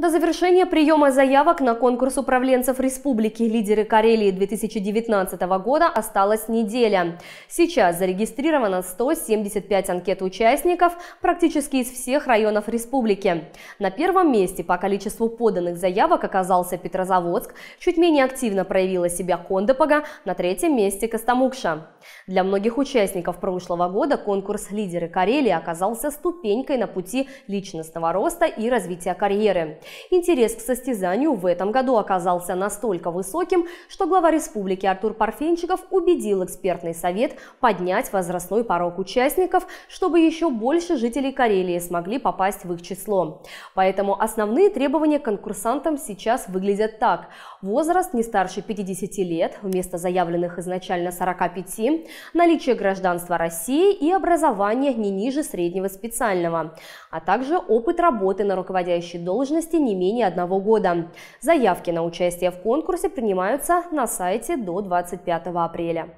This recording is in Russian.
До завершения приема заявок на конкурс управленцев Республики «Лидеры Карелии» 2019 года осталась неделя. Сейчас зарегистрировано 175 анкет участников практически из всех районов республики. На первом месте по количеству поданных заявок оказался Петрозаводск, чуть менее активно проявила себя Кондопога, на третьем месте Костомукша. Для многих участников прошлого года конкурс «Лидеры Карелии» оказался ступенькой на пути личностного роста и развития карьеры. Интерес к состязанию в этом году оказался настолько высоким, что глава республики Артур Парфенчиков убедил экспертный совет поднять возрастной порог участников, чтобы еще больше жителей Карелии смогли попасть в их число. Поэтому основные требования к конкурсантам сейчас выглядят так. Возраст не старше 50 лет, вместо заявленных изначально 45, наличие гражданства России и образование не ниже среднего специального, а также опыт работы на руководящей должности не менее одного года. Заявки на участие в конкурсе принимаются на сайте до 25 апреля.